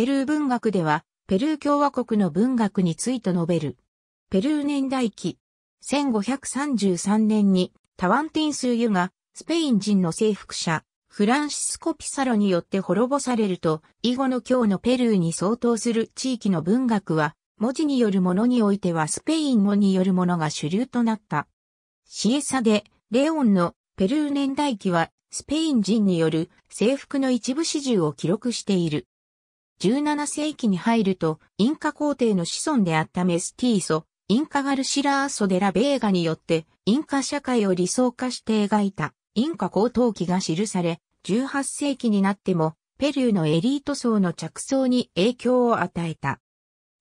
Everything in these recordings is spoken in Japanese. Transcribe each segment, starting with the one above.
ペルー文学では、ペルー共和国の文学について述べる。ペルー年代記。1533年にタワンティンスユがスペイン人の征服者、フランシスコ・ピサロによって滅ぼされると、以後の今日のペルーに相当する地域の文学は、文字によるものにおいてはスペイン語によるものが主流となった。シエサで、レオンのペルー年代記は、スペイン人による征服の一部始終を記録している。17世紀に入ると、インカ皇帝の子孫であったメスティーソ、インカガルシラーソデラ・ベーガによって、インカ社会を理想化して描いた、インカ高等期が記され、18世紀になっても、ペルーのエリート層の着想に影響を与えた。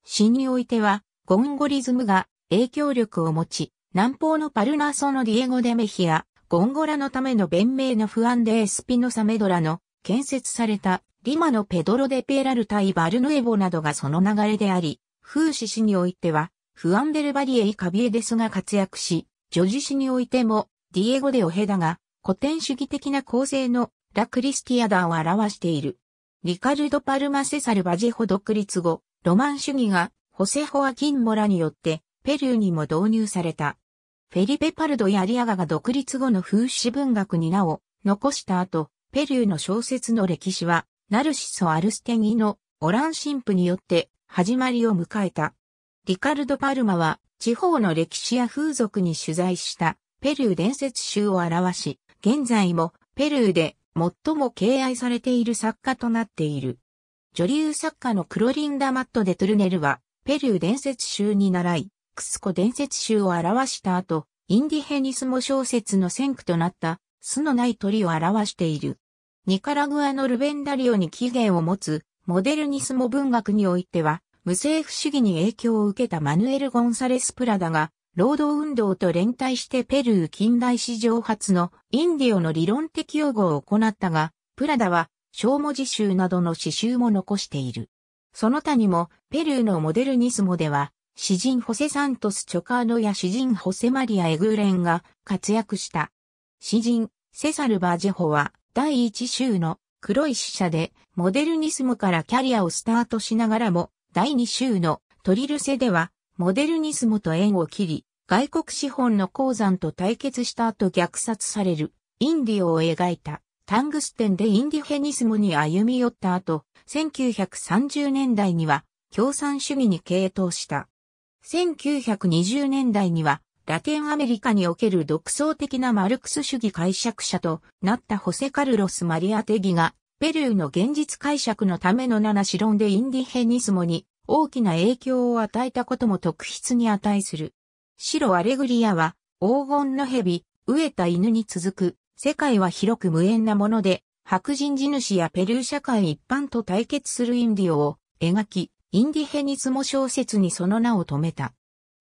詩においては、ゴンゴリズムが影響力を持ち、南方のパルナーソのディエゴ・デメヒア、ゴンゴラのための弁明の不安でエスピノサメドラの建設されたリマのペドロ・デ・ペラルタイ・バルヌエボなどがその流れであり、風刺史においては、フアンデルバリエイ・カビエデスが活躍し、女ジ史においても、ディエゴ・デ・オヘダが古典主義的な構成のラ・クリスティアダを表している。リカルド・パルマ・セサル・バジホ独立後、ロマン主義がホセ・ホア・キン・モラによってペルーにも導入された。フェリペ・パルド・ヤリアガが独立後の風刺文学に名を残した後、ペルーの小説の歴史はナルシソ・アルステギのオラン神父によって始まりを迎えた。リカルド・パルマは地方の歴史や風俗に取材したペルー伝説集を表し、現在もペルーで最も敬愛されている作家となっている。女流作家のクロリンダ・マット・デ・トゥルネルはペルー伝説集に習い、クスコ伝説集を表した後、インディヘニスモ小説の先駆となった、巣のない鳥を表している。ニカラグアのルベンダリオに起源を持つ、モデルニスモ文学においては、無政府主義に影響を受けたマヌエル・ゴンサレス・プラダが、労働運動と連帯してペルー近代史上初のインディオの理論的用語を行ったが、プラダは小文字集などの詩集も残している。その他にも、ペルーのモデルニスモでは、詩人ホセサントス・チョカーノや詩人ホセマリア・エグーレンが活躍した。詩人、セサル・バージェホは、第1週の黒い死者でモデルニスムからキャリアをスタートしながらも第2週のトリルセではモデルニスムと縁を切り外国資本の鉱山と対決した後虐殺されるインディオを描いたタングステンでインディフェニスムに歩み寄った後1930年代には共産主義に傾倒した1920年代にはラテンアメリカにおける独創的なマルクス主義解釈者となったホセ・カルロス・マリアテギが、ペルーの現実解釈のための七シ論でインディヘニスモに大きな影響を与えたことも特筆に値する。白アレグリアは、黄金の蛇、飢えた犬に続く、世界は広く無縁なもので、白人地主やペルー社会一般と対決するインディオを描き、インディヘニスモ小説にその名を留めた。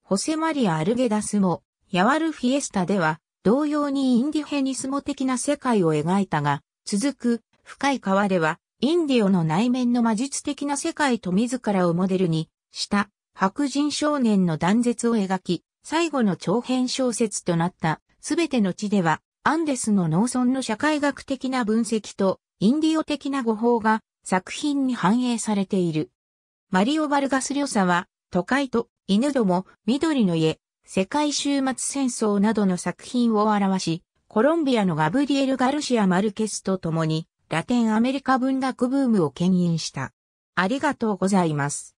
ホセマリア・アルゲダスも、ヤワルフィエスタでは、同様にインディヘニスモ的な世界を描いたが、続く、深い川では、インディオの内面の魔術的な世界と自らをモデルにした、白人少年の断絶を描き、最後の長編小説となった、すべての地では、アンデスの農村の社会学的な分析と、インディオ的な語法が作品に反映されている。マリオ・バルガス・リョサは、都会と犬ども、緑の家、世界終末戦争などの作品を表し、コロンビアのガブリエル・ガルシア・マルケスと共に、ラテンアメリカ文学ブームを牽引した。ありがとうございます。